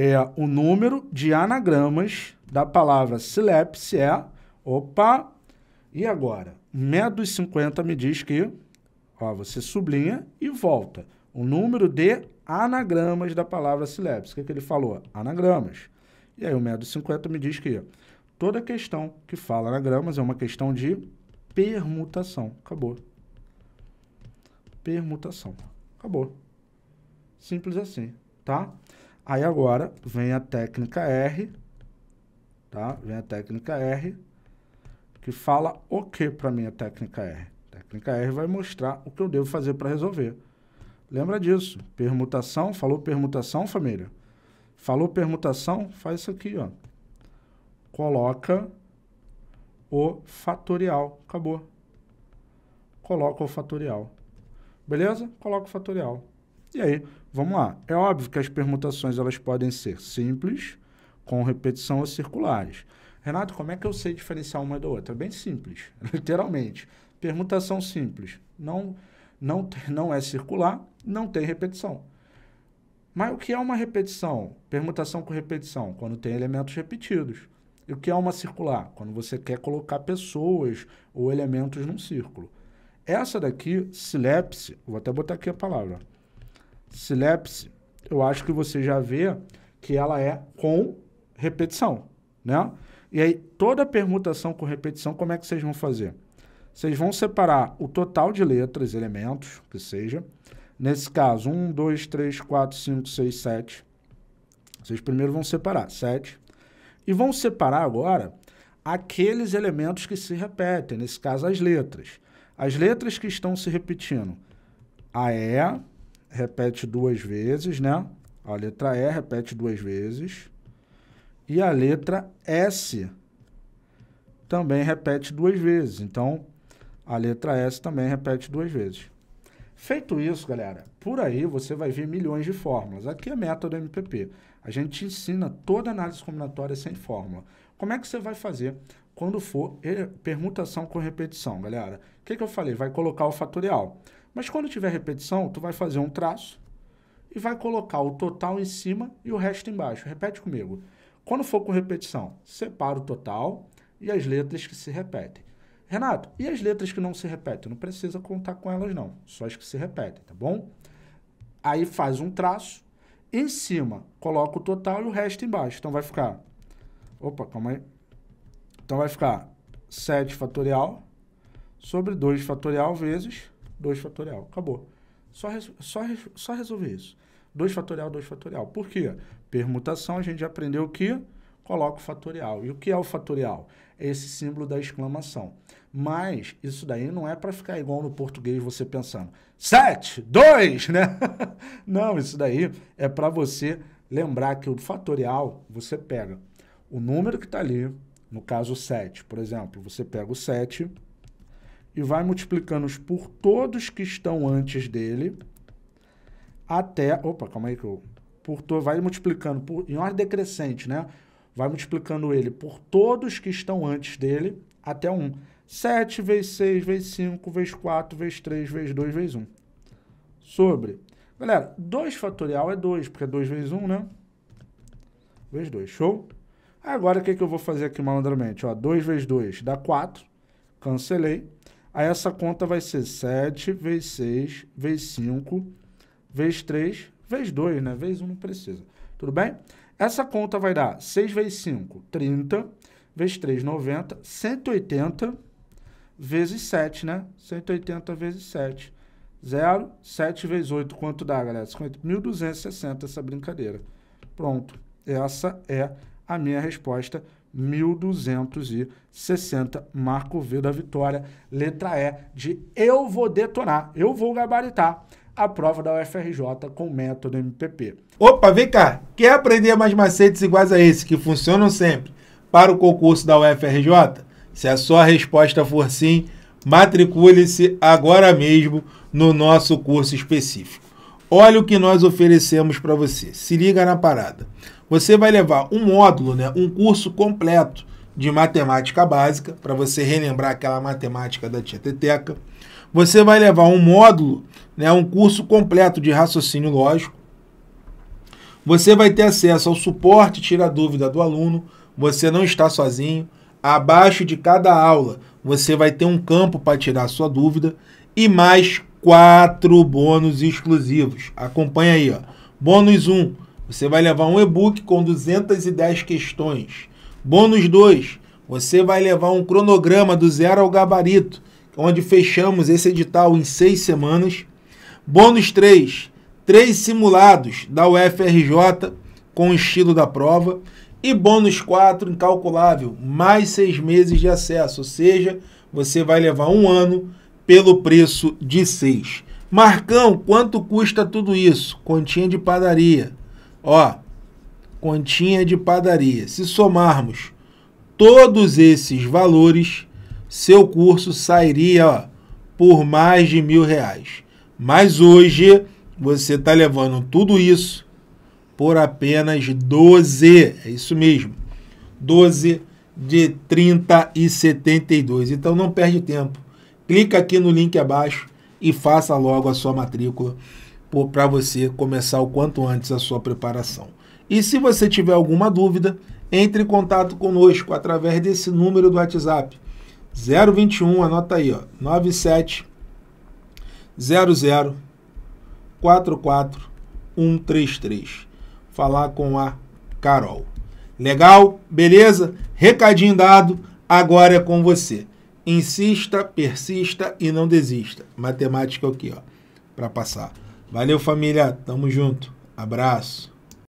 é o número de anagramas da palavra SLEP, é, opa, e agora? Medos 50 me diz que, ó, você sublinha e volta. O número de anagramas da palavra SLEP. O que, é que ele falou? Anagramas. E aí o medos 50 me diz que toda questão que fala anagramas é uma questão de permutação. Acabou. Permutação. Acabou. Simples assim, tá? Aí agora vem a técnica R, tá? Vem a técnica R, que fala o que para mim a técnica R? A técnica R vai mostrar o que eu devo fazer para resolver. Lembra disso, permutação, falou permutação, família? Falou permutação, faz isso aqui, ó. Coloca o fatorial, acabou. Coloca o fatorial. Beleza? Coloca o fatorial. E aí, vamos lá. É óbvio que as permutações elas podem ser simples, com repetição ou circulares. Renato, como é que eu sei diferenciar uma da outra? É bem simples, literalmente. Permutação simples. Não, não, não é circular, não tem repetição. Mas o que é uma repetição? Permutação com repetição, quando tem elementos repetidos. E o que é uma circular? Quando você quer colocar pessoas ou elementos num círculo. Essa daqui, silepse, vou até botar aqui a palavra Silepse, eu acho que você já vê que ela é com repetição, né? E aí, toda permutação com repetição, como é que vocês vão fazer? Vocês vão separar o total de letras, elementos, que seja. Nesse caso, 1, 2, 3, 4, 5, 6, 7. Vocês primeiro vão separar 7. E vão separar agora aqueles elementos que se repetem, nesse caso, as letras. As letras que estão se repetindo. A E, repete duas vezes, né? A letra E repete duas vezes. E a letra S também repete duas vezes. Então, a letra S também repete duas vezes. Feito isso, galera, por aí você vai ver milhões de fórmulas. Aqui é a meta do MPP. A gente ensina toda análise combinatória sem fórmula. Como é que você vai fazer quando for eh, permutação com repetição, galera? O que, que eu falei? Vai colocar o fatorial. Mas quando tiver repetição, tu vai fazer um traço e vai colocar o total em cima e o resto embaixo. Repete comigo. Quando for com repetição, separa o total e as letras que se repetem. Renato, e as letras que não se repetem? Não precisa contar com elas não, só as que se repetem, tá bom? Aí faz um traço, em cima coloca o total e o resto embaixo. Então vai ficar... Opa, calma aí. Então vai ficar 7 fatorial sobre 2 fatorial vezes 2 fatorial. Acabou. Só, só, só resolver isso. 2 fatorial, 2 fatorial. Por quê? Permutação, a gente já aprendeu que coloca o fatorial. E o que é o fatorial? É esse símbolo da exclamação. Mas isso daí não é para ficar igual no português você pensando 7, 2, né? não, isso daí é para você lembrar que o fatorial você pega o número que está ali, no caso 7, por exemplo, você pega o 7 e vai multiplicando-os por todos que estão antes dele, até. Opa, calma aí que eu. Por to, vai multiplicando por, em ordem decrescente, né? Vai multiplicando ele por todos que estão antes dele, até 1. 7 vezes 6 vezes 5 vezes 4 vezes 3 vezes 2 vezes 1. Sobre. Galera, 2 fatorial é 2, porque é 2 vezes 1, né? Vezes 2, show? Agora o que, que eu vou fazer aqui malandramente? Ó, 2 vezes 2 dá 4, cancelei. Aí essa conta vai ser 7 vezes 6 vezes 5 vezes 3 vezes 2, né? Vezes 1 não precisa. Tudo bem? Essa conta vai dar 6 vezes 5, 30, vezes 3, 90, 180 vezes 7, né? 180 vezes 7. 0, 7 vezes 8, quanto dá, galera? 50, 1.260 essa brincadeira. Pronto. Essa é a minha resposta 1260, Marco V da Vitória, letra E de eu vou detonar, eu vou gabaritar a prova da UFRJ com método MPP. Opa, vem cá, quer aprender mais macetes iguais a esse que funcionam sempre para o concurso da UFRJ? Se a sua resposta for sim, matricule-se agora mesmo no nosso curso específico. Olha o que nós oferecemos para você. Se liga na parada. Você vai levar um módulo, né, um curso completo de matemática básica, para você relembrar aquela matemática da tia Teteca. Você vai levar um módulo, né, um curso completo de raciocínio lógico. Você vai ter acesso ao suporte tira dúvida do aluno. Você não está sozinho. Abaixo de cada aula, você vai ter um campo para tirar sua dúvida e mais quatro bônus exclusivos. Acompanha aí, ó. Bônus 1, um, você vai levar um e-book com 210 questões. Bônus 2, você vai levar um cronograma do zero ao gabarito, onde fechamos esse edital em seis semanas. Bônus 3, três simulados da UFRJ com o estilo da prova. E bônus 4, incalculável, mais seis meses de acesso, ou seja, você vai levar um ano pelo preço de 6. Marcão, quanto custa tudo isso? Continha de padaria. Ó, continha de padaria. Se somarmos todos esses valores, seu curso sairia ó, por mais de mil reais. Mas hoje você está levando tudo isso por apenas 12. É isso mesmo. 12 de 30 e 72. Então não perde tempo clica aqui no link abaixo e faça logo a sua matrícula para você começar o quanto antes a sua preparação. E se você tiver alguma dúvida, entre em contato conosco através desse número do WhatsApp 021, anota aí, ó, 97 00 44133. Falar com a Carol. Legal? Beleza? Recadinho dado, agora é com você. Insista, persista e não desista. Matemática aqui, é ó, para passar. Valeu, família. Tamo junto. Abraço.